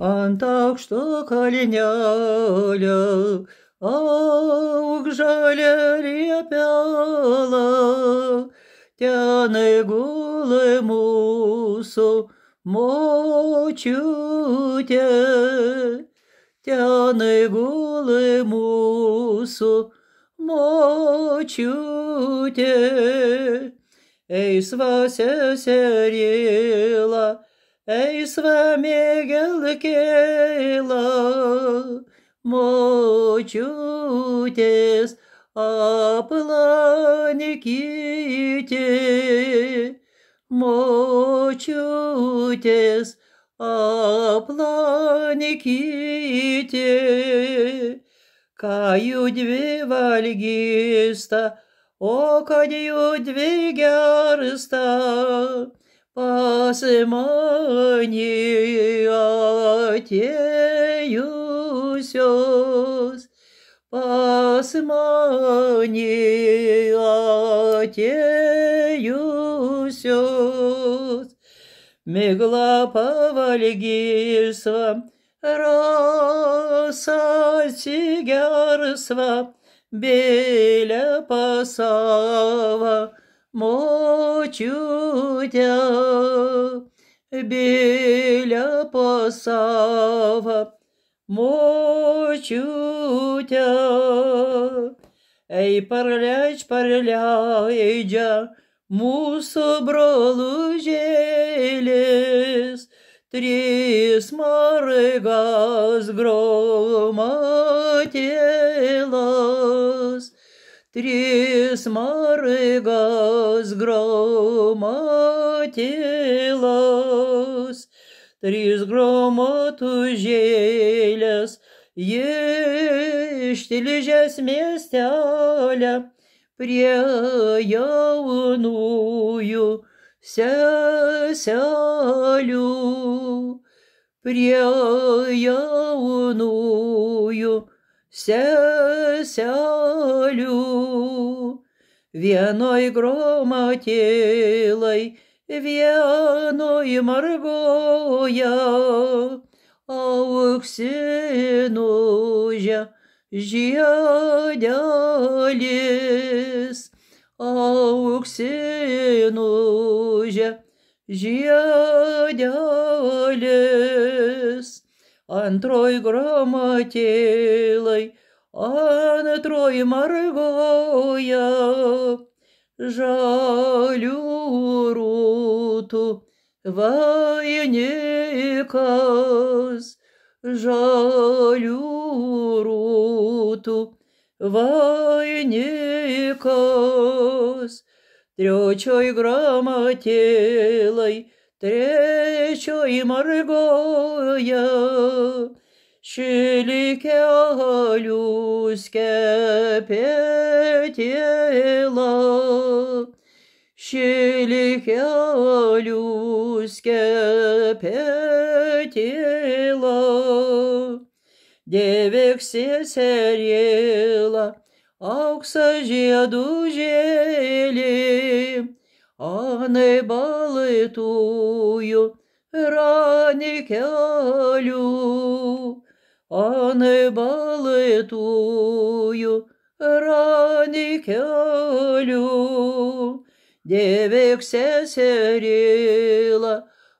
ant aukšto kalnelio aug žalia riepela, tenai gulai mūsų močiutė, tenai gulai mūsų močiutė, eis vasė serėlą eis vamegelkėla močiutės aplankyti. Močiutės aplankyti. Ką judvi valgysta, o kad judvi gersta. Посмани отеюсёс, Посмани отеюсёс, Мегла повальгирсва, Роса сигарсва, Беля пасава, мочуття а, біля посава, мочуття. А. Ей, парляч, парляйдя, мусо бролужелес, Трис марыга с громотелос. Tris margas gromatilas, trys gromotužėlės, jie ištilžęs miestelę prie jaunųjų seselių, prie jaunųjų seselių. Vienoj gromatėlai, vienoj margoja, auksinužia žiedelis, auksinužia žiedelis. антрой громотелой, а на трое моргоя. Жалю руту, военекас, жалю руту, военекас, трёчой громотелой, trečioji margoja, šilikelius kepėtėla, šilikelius kepėtėla, dėveksėserėla, auksą žiedų žėlė. а не балетую рані а не балетую рані кялю. Девек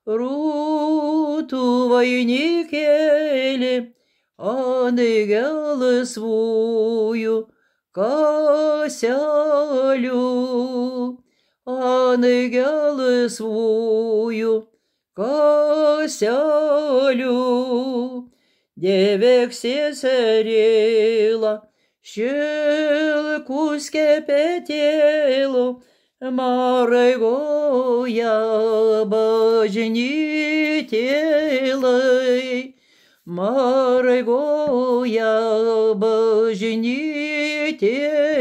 руту войникели, а не гялы свою косялю. а не gelsvųjų kaselių. Deveksės rėla, šilkus kepetėlų, maraigoja bažnytėlai. Maraigoja bažnytėlai.